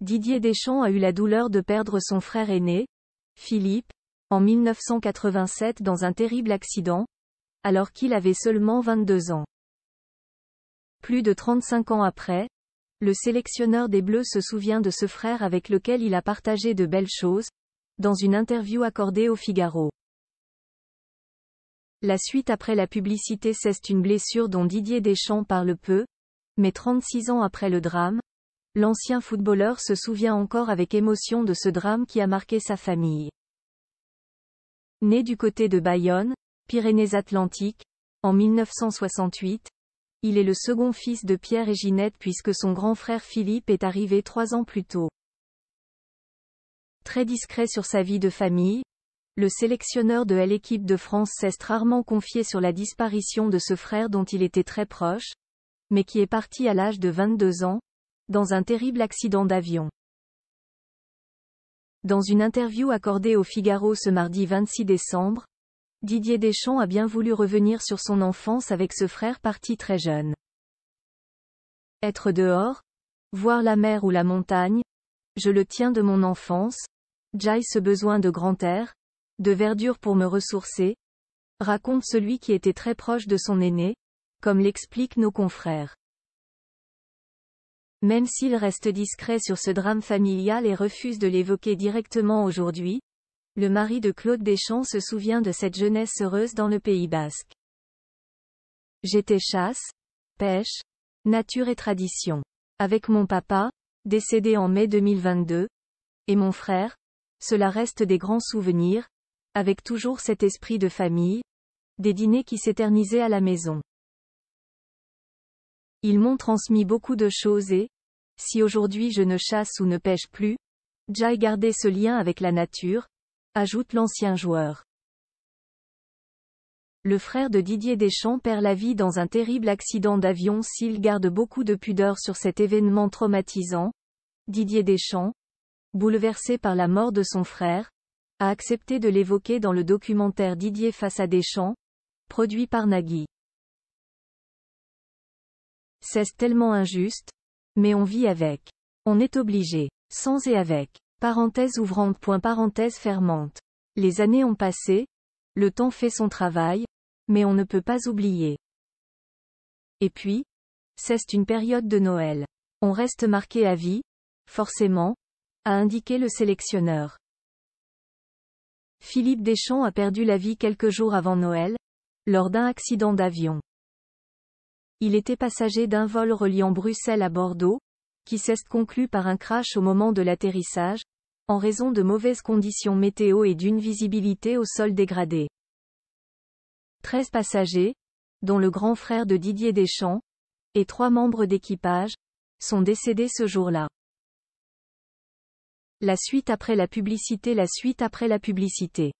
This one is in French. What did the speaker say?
Didier Deschamps a eu la douleur de perdre son frère aîné, Philippe, en 1987 dans un terrible accident, alors qu'il avait seulement 22 ans. Plus de 35 ans après, le sélectionneur des Bleus se souvient de ce frère avec lequel il a partagé de belles choses, dans une interview accordée au Figaro. La suite après la publicité c'est une blessure dont Didier Deschamps parle peu, mais 36 ans après le drame, L'ancien footballeur se souvient encore avec émotion de ce drame qui a marqué sa famille. Né du côté de Bayonne, Pyrénées-Atlantiques, en 1968, il est le second fils de Pierre et Ginette puisque son grand frère Philippe est arrivé trois ans plus tôt. Très discret sur sa vie de famille, le sélectionneur de l'équipe de France cesse rarement confié sur la disparition de ce frère dont il était très proche, mais qui est parti à l'âge de 22 ans, dans un terrible accident d'avion. Dans une interview accordée au Figaro ce mardi 26 décembre, Didier Deschamps a bien voulu revenir sur son enfance avec ce frère parti très jeune. Être dehors, voir la mer ou la montagne, je le tiens de mon enfance, j'ai ce besoin de grand air, de verdure pour me ressourcer, raconte celui qui était très proche de son aîné, comme l'expliquent nos confrères. Même s'il reste discret sur ce drame familial et refuse de l'évoquer directement aujourd'hui, le mari de Claude Deschamps se souvient de cette jeunesse heureuse dans le Pays basque. J'étais chasse, pêche, nature et tradition. Avec mon papa, décédé en mai 2022, et mon frère, cela reste des grands souvenirs, avec toujours cet esprit de famille, des dîners qui s'éternisaient à la maison. Ils m'ont transmis beaucoup de choses et, si aujourd'hui je ne chasse ou ne pêche plus, j'ai gardé ce lien avec la nature, ajoute l'ancien joueur. Le frère de Didier Deschamps perd la vie dans un terrible accident d'avion s'il garde beaucoup de pudeur sur cet événement traumatisant. Didier Deschamps, bouleversé par la mort de son frère, a accepté de l'évoquer dans le documentaire Didier face à Deschamps, produit par Nagui. C'est tellement injuste. Mais on vit avec. On est obligé. Sans et avec. Parenthèse ouvrante point parenthèse fermante. Les années ont passé. Le temps fait son travail. Mais on ne peut pas oublier. Et puis, c'est une période de Noël. On reste marqué à vie, forcément, a indiqué le sélectionneur. Philippe Deschamps a perdu la vie quelques jours avant Noël, lors d'un accident d'avion. Il était passager d'un vol reliant Bruxelles à Bordeaux, qui s'est conclu par un crash au moment de l'atterrissage, en raison de mauvaises conditions météo et d'une visibilité au sol dégradée. 13 passagers, dont le grand frère de Didier Deschamps, et trois membres d'équipage, sont décédés ce jour-là. La suite après la publicité La suite après la publicité